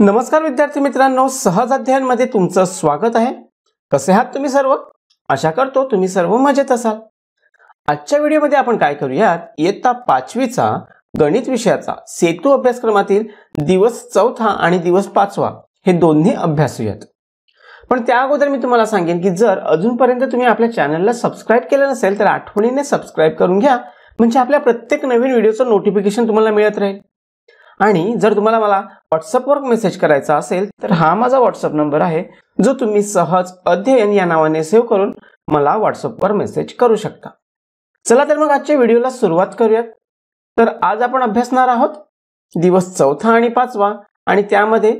नमस्कार विद्यार्थी मित्रांनो सहज मध्ये तुमचं स्वागत आहे कसे आहात तुम्ही सर्व आशा करतो तुम्ही सर्व मजेत असाल आजच्या व्हिडिओमध्ये आपण काय करूयात इयत्ता पाचवीचा गणित विषयाचा सेतू अभ्यासक्रमातील दिवस चौथा आणि दिवस पाचवा हे दोन्ही अभ्यासूयात पण त्या अगोदर मी तुम्हाला सांगेन की जर अजूनपर्यंत तुम्ही आपल्या चॅनलला सबस्क्राईब केलं नसेल तर आठवणीने सबस्क्राईब करून घ्या म्हणजे आपल्या प्रत्येक नवीन व्हिडिओचं नोटिफिकेशन तुम्हाला मिळत राहील आणि जर तुम्हाला मला व्हॉट्सअपवर मेसेज करायचा असेल तर हा माझा व्हॉट्सअप नंबर आहे जो तुम्ही सहज अध्ययन या नावाने सेव्ह करून मला व्हॉट्सअपवर मेसेज करू शकता चला तर मग आजच्या व्हिडिओला सुरुवात करूयात तर आज आपण अभ्यासणार आहोत दिवस चौथा आणि पाचवा आणि त्यामध्ये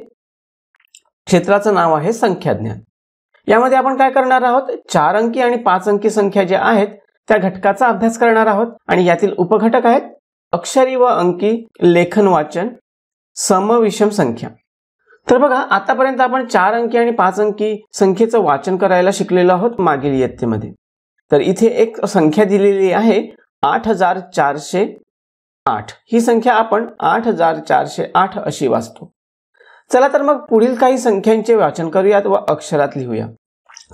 क्षेत्राचं नाव आहे संख्याज्ञान यामध्ये आपण काय करणार आहोत चार अंकी आणि पाच अंकी संख्या ज्या आहेत त्या घटकाचा अभ्यास करणार आहोत आणि यातील उपघटक आहेत अक्षरी व अंकी लेखन वाचन समविषम संख्या तर बघा आतापर्यंत आपण चार अंकी आणि पाच अंकी संख्येचं वाचन करायला शिकलेलो आहोत मागील इयत्तेमध्ये तर इथे एक संख्या दिलेली आहे आठ हजार चारशे आठ ही संख्या आपण आठ हजार चारशे आठ अशी वाचतो चला तर मग पुढील काही संख्यांचे वाचन करूयात व अक्षरात लिहूया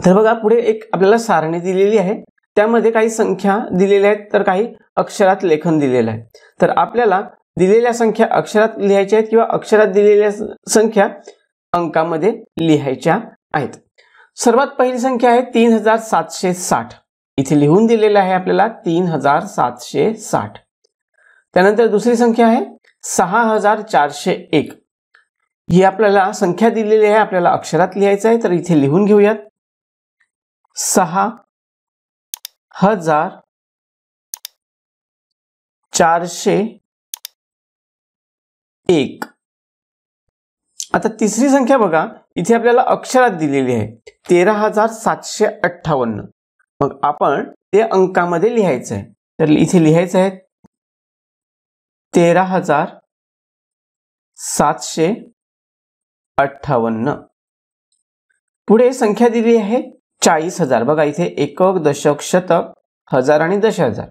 तर बघा पुढे एक आपल्याला सारणी दिलेली आहे त्यामध्ये काही संख्या दिलेल्या आहेत तर काही अक्षरात लेखन दिलेलं आहे तर आपल्याला दिलेल्या संख्या अक्षरात लिहायच्या आहेत किंवा अक्षरात दिलेल्या संख्या अंकामध्ये लिहायच्या आहेत सर्वात पहिली संख्या आहे तीन हजार सातशे साठ इथे लिहून दिलेलं आहे आपल्याला तीन हजार सातशे साठ त्यानंतर दुसरी संख्या आहे सहा हजार चारशे एक ही आपल्याला संख्या दिलेली आहे आपल्याला अक्षरात लिहायचं आहे तर इथे लिहून घेऊयात सहा हजार चारशे एक आता तिसरी संख्या बघा इथे आपल्याला अक्षरात दिलेली आहे तेरा हजार सातशे अठ्ठावन्न मग आपण ते अंकामध्ये लिहायचं आहे तर इथे लिहायचं आहे तेरा हजार सातशे अठ्ठावन्न पुढे संख्या दिली आहे चाळीस हजार बघा इथे एकक दशक शतक हजार आणि दश हजार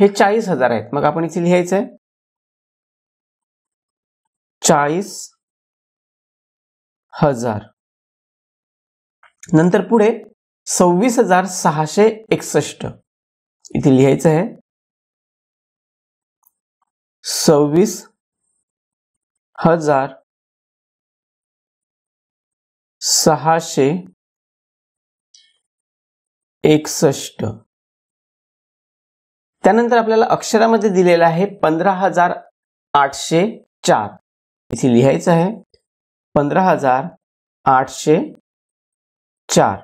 हे चाळीस हजार आहेत मग आपण इथे लिहायचं आहे चाळीस हजार नंतर पुढे सव्वीस हजार सहाशे एकसष्ट इथे लिहायचं आहे सव्वीस हजार सहाशे एकसष्ट त्यानंतर आपल्याला अक्षरामध्ये दिलेलं आहे पंधरा हजार आठशे चार इथे लिहायचं आहे पंधरा हजार आठशे चार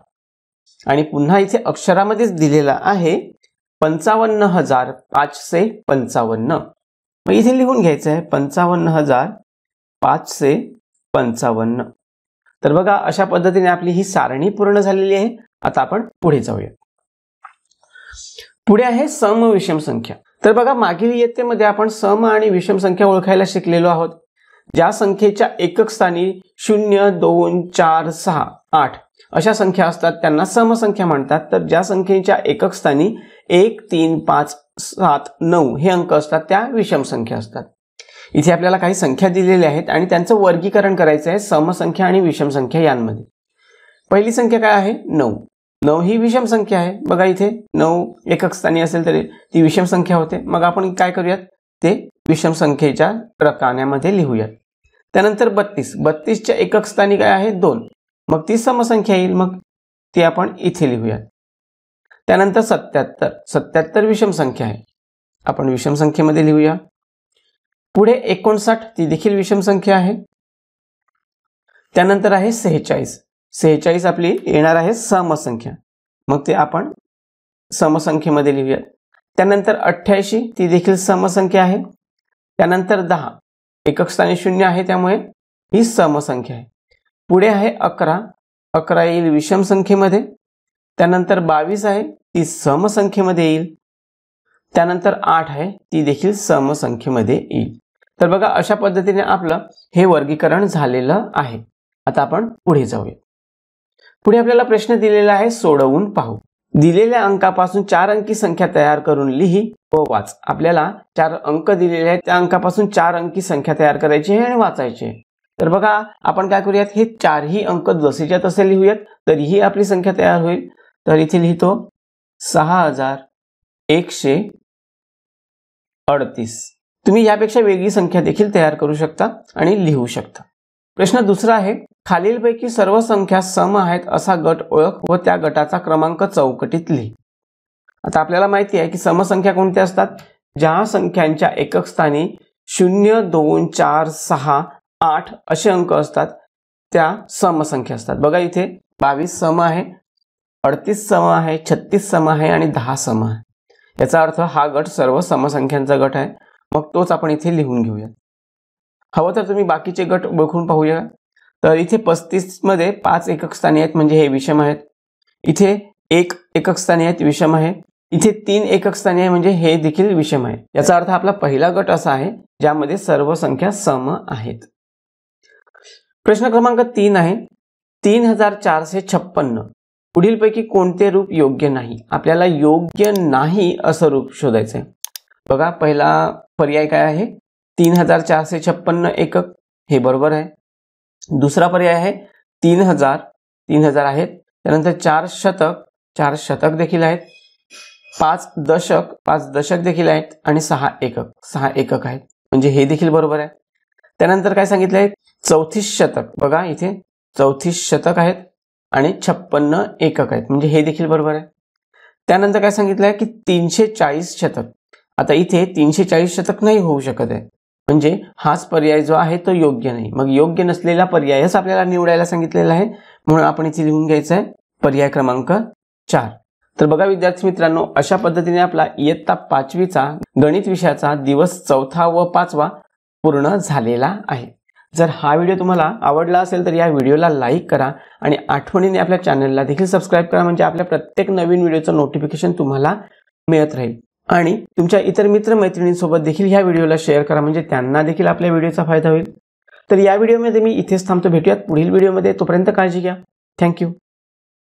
आणि पुन्हा इथे अक्षरामध्येच दिलेला आहे पंचावन्न हजार पाचशे पंचावन्न मग इथे लिहून घ्यायचं आहे पंचावन्न हजार पाचशे पंचावन्न तर बघा अशा पद्धतीने आपली ही सारणी पूर्ण झालेली आहे आता आपण पुढे जाऊया पुढे आहे सम विषम संख्या तर बघा मागील इयत्तेमध्ये आपण सम आणि विषम संख्या ओळखायला शिकलेलो आहोत ज्या संख्येच्या एकक स्थानी शून्य दोन चार सहा आठ अशा संख्या असतात त्यांना समसंख्या म्हणतात तर ज्या संख्येच्या एकक स्थानी एक तीन पाच सात नऊ हे अंक असतात त्या विषम संख्या असतात इथे आपल्याला काही संख्या दिलेल्या आहेत आणि त्यांचं वर्गीकरण करायचं आहे समसंख्या आणि विषम संख्या यांमध्ये पहिली संख्या काय आहे नऊ नऊ ही विषम संख्या आहे बघा इथे नऊ एकक स्थानी असेल तरी ती विषम संख्या होते मग आपण काय करूयात ते विषम संख्येच्या रकान्यामध्ये लिहूयात त्यानंतर बत्तीस बत्तीसच्या एकक स्थानी काय आहे दोन मग ती समसंख्या येईल मग ती आपण इथे लिहूयात त्यानंतर सत्याहत्तर सत्याहत्तर विषम संख्या आहे आपण विषम संख्येमध्ये लिहूया पुढे एकोणसाठ ती देखील विषम संख्या आहे त्यानंतर आहे सेहेचाळीस सेहेचाळीस आपली येणार आहे समसंख्या मग ते आपण समसंख्येमध्ये लिहूयात त्यानंतर अठ्ठ्याऐंशी ती देखील समसंख्या आहे त्यानंतर दहा एकक स्थानी शून्य आहे त्यामुळे ही समसंख्या आहे पुढे आहे अकरा अकरा येईल विषम संख्येमध्ये त्यानंतर बावीस आहे ती समसंख्येमध्ये येईल त्यानंतर आठ आहे ती देखील समसंख्येमध्ये येईल तर बघा अशा पद्धतीने आपलं हे वर्गीकरण झालेलं आहे आता आपण पुढे जाऊया पुढे आपल्याला प्रश्न दिलेला आहे सोडवून पाहू दिलेल्या अंकापासून चार अंकी संख्या तयार करून लिही व वाच आपल्याला चार अंक दिलेले आहेत त्या अंकापासून चार अंकी संख्या तयार करायची आहे आणि वाचायची आहे तर बघा आपण काय करूयात हे चारही अंक जसेच्या तसे लिहूयात तरीही आपली संख्या तयार होईल तर इथे लिहितो सहा हजार एकशे अडतीस तुम्ही यापेक्षा वेगळी संख्या देखील तयार करू शकता आणि लिहू शकता प्रश्न दुसरा आहे खालीलपैकी सर्व संख्या सम आहेत असा गट ओळख व त्या गटाचा क्रमांक चौकटीत लिही आता आपल्याला माहिती आहे की समसंख्या कोणत्या असतात ज्या संख्यांच्या एकक स्थानी शून्य दोन चार सहा आठ असे अंक असतात त्या समसंख्या असतात बघा इथे बावीस सम आहे अडतीस सम आहे छत्तीस सम आहे आणि दहा सम आहे याचा अर्थ हा गट सर्व समसंख्यांचा गट आहे मग तोच आपण इथे लिहून घेऊया हवं तर तुम्ही बाकीचे गट ओळखून पाहूया तर इथे मध्ये पाच एकक स्थानी आहेत म्हणजे हे विषम आहेत इथे एक एकक स्थानी आहेत विषम आहे इथे तीन एकक स्थानी आहे म्हणजे हे देखील विषम आहे याचा अर्थ आपला पहिला गट असा आहे ज्यामध्ये सर्व संख्या सम आहेत प्रश्न क्रमांक तीन आहे तीन हजार चारशे छप्पन्न पुढीलपैकी कोणते रूप योग्य नाही आपल्याला योग्य नाही असं रूप शोधायचं आहे बघा पहिला पर्याय काय आहे तीन हजार चारशे छप्पन्न एकक हे बरोबर आहे दुसरा पर्याय आहे तीन हजार तीन हजार आहेत त्यानंतर चार शतक चार शतक देखील आहेत पाच दशक पाच दशक देखील आहेत आणि सहा एकक सहा एकक आहेत म्हणजे हे देखील बरोबर आहे त्यानंतर काय सांगितलं आहे चौथीस शतक बघा इथे चौतीस शतक आहेत आणि छप्पन्न एकक आहेत म्हणजे हे देखील बरोबर आहे त्यानंतर काय सांगितलं आहे की तीनशे चाळीस शतक आता इथे तीनशे चाळीस शतक नाही होऊ शकत आहे म्हणजे हाच पर्याय जो आहे तो योग्य नाही मग योग्य नसलेला पर्यायच आपल्याला निवडायला सांगितलेला आहे म्हणून आपण इथे लिहून घ्यायचं आहे पर्याय क्रमांक चार तर बघा विद्यार्थी मित्रांनो अशा पद्धतीने आपला इयत्ता पाचवीचा गणित विषयाचा दिवस चौथा व पाचवा पूर्ण झालेला आहे जर हा व्हिडिओ तुम्हाला आवडला असेल तर या व्हिडिओला लाईक करा आणि आठवणीने आपल्या चॅनलला देखील सबस्क्राईब करा म्हणजे आपल्या प्रत्येक नवीन व्हिडिओचं नोटिफिकेशन तुम्हाला मिळत राहील आणि तुमच्या इतर मित्रमैत्रिणींसोबत देखील ह्या व्हिडिओला शेअर करा म्हणजे त्यांना देखील आपल्या व्हिडिओचा फायदा होईल तर या व्हिडिओमध्ये मी इथेच थांबतो भेटूयात पुढील व्हिडिओमध्ये तोपर्यंत काळजी घ्या थँक्यू